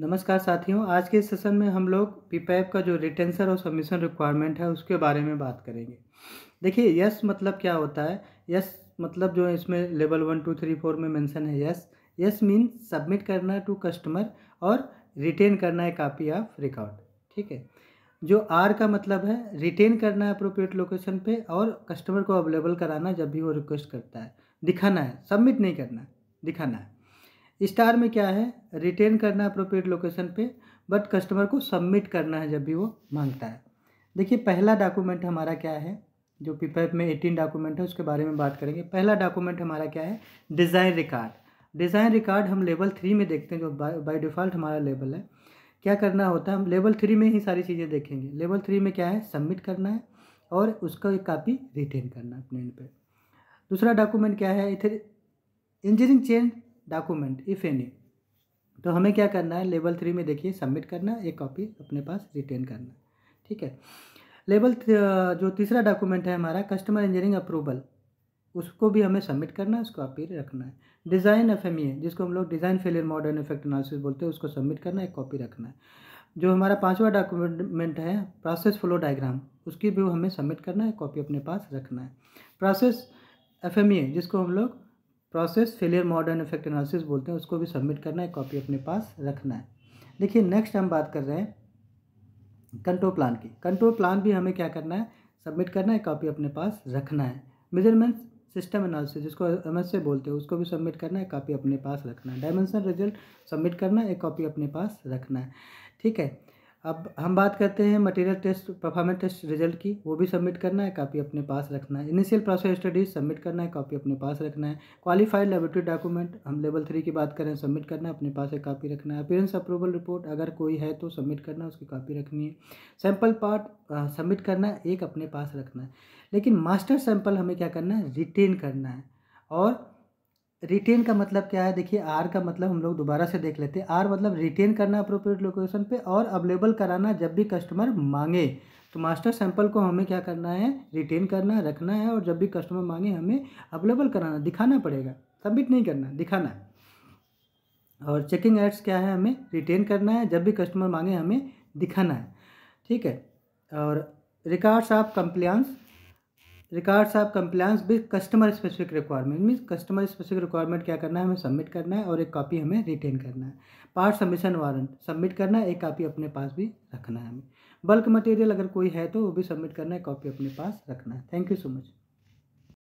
नमस्कार साथियों आज के सेशन में हम लोग पीपैप का जो रिटेंसर और सबमिशन रिक्वायरमेंट है उसके बारे में बात करेंगे देखिए यस मतलब क्या होता है यस मतलब जो इसमें level one two three four में मेंशन है यस यस मीन सबमिट करना टू कस्टमर और रिटेन करना है कापी ऑफ रिकॉर्ड ठीक है जो आर का मतलब है रिटेन करना है अप्रोप्रिएट लोकेशन पर और कस्टमर को अवेलेबल कराना जब भी वो रिक्वेस्ट करता है दिखाना है सबमिट नहीं करना दिखाना है स्टार में क्या है रिटेन करना है अप्रोप्रिएट लोकेशन पे बट कस्टमर को सबमिट करना है जब भी वो मांगता है देखिए पहला डॉक्यूमेंट हमारा क्या है जो पी में एटीन डॉक्यूमेंट है उसके बारे में बात करेंगे पहला डॉक्यूमेंट हमारा क्या है डिज़ाइन रिकार्ड डिज़ाइन रिकार्ड हम लेवल थ्री में देखते हैं जो बाई डिफ़ॉल्ट हमारा लेवल है क्या करना होता है हम लेवल थ्री में ही सारी चीज़ें देखेंगे लेवल थ्री में क्या है सबमिट करना है और उसका एक कापी रिटेन करना है अपने पे दूसरा डॉक्यूमेंट क्या है इधर engineering change document if any तो हमें क्या करना है लेवल थ्री में देखिए सबमिट करना है एक कॉपी अपने पास रिटेन करना ठीक है लेवल जो तीसरा डॉक्यूमेंट है हमारा कस्टमर इंजीनियरिंग अप्रूवल उसको भी हमें सबमिट करना है उसको कॉपी रखना है डिज़ाइन एफ एम जिसको हम लोग design failure modern effect analysis बोलते हैं उसको सबमिट करना है एक कॉपी रखना है जो हमारा पांचवा डॉक्यूमेंट है प्रोसेस फ्लो डायग्राम उसकी भी हमें सबमिट करना है कॉपी अपने पास रखना है प्रोसेस एफ e जिसको हम लोग process failure modern effect analysis बोलते हैं उसको भी सबमिट करना है कॉपी अपने पास रखना है देखिए नेक्स्ट हम बात कर रहे हैं कंट्रोल प्लान की कंट्रोल प्लान भी हमें क्या करना है सबमिट करना है कॉपी अपने पास रखना है मेजरमेंट सिस्टम एनालिसिस जिसको एम से बोलते हैं उसको भी सबमिट करना है कॉपी अपने पास रखना है डायमेंशन रिजल्ट सबमिट करना है एक कॉपी अपने पास रखना है ठीक है अब हम बात करते हैं material test performance test result की वो भी सबमिट करना है कॉपी अपने पास रखना है इनिशियल प्रोसेस स्टडीज सबमिट करना है कॉपी अपने पास रखना है क्वालिफाइड लेबोरेटरी डॉक्यूमेंट हम लेवल थ्री की बात करें सबमिट करना है अपने पास एक कॉपी रखना है अपीयरेंस अप्रूवल रिपोर्ट अगर कोई है तो सबमिट करना है उसकी कॉपी रखनी है सैम्पल पार्ट सबमिट करना है एक अपने पास रखना है लेकिन मास्टर सैम्पल हमें क्या करना है रिटेन करना है और रिटेन का मतलब क्या है देखिए आर का मतलब हम लोग दोबारा से देख लेते हैं आर मतलब रिटेन करना अप्रोप्रिएट लोकेशन पे और अवेलेबल कराना जब भी कस्टमर मांगे तो मास्टर सैंपल को हमें क्या करना है रिटेन करना रखना है और जब भी कस्टमर मांगे हमें अवेलेबल कराना दिखाना पड़ेगा सबमिट नहीं करना दिखाना है और चेकिंग एड्स क्या है हमें रिटेन करना है जब भी कस्टमर मांगे हमें दिखाना है ठीक है और records of compliance records of compliance with customer specific requirement means customer specific requirement क्या करना है हमें सबमिट करना है और एक कॉपी हमें रिटेन करना है पार्ट सबमिशन वारंट सबमिट करना है एक कॉपी अपने पास भी रखना है हमें बल्क मटेरियल अगर कोई है तो वो भी सबमिट करना है कॉपी अपने पास रखना है थैंक यू सो मच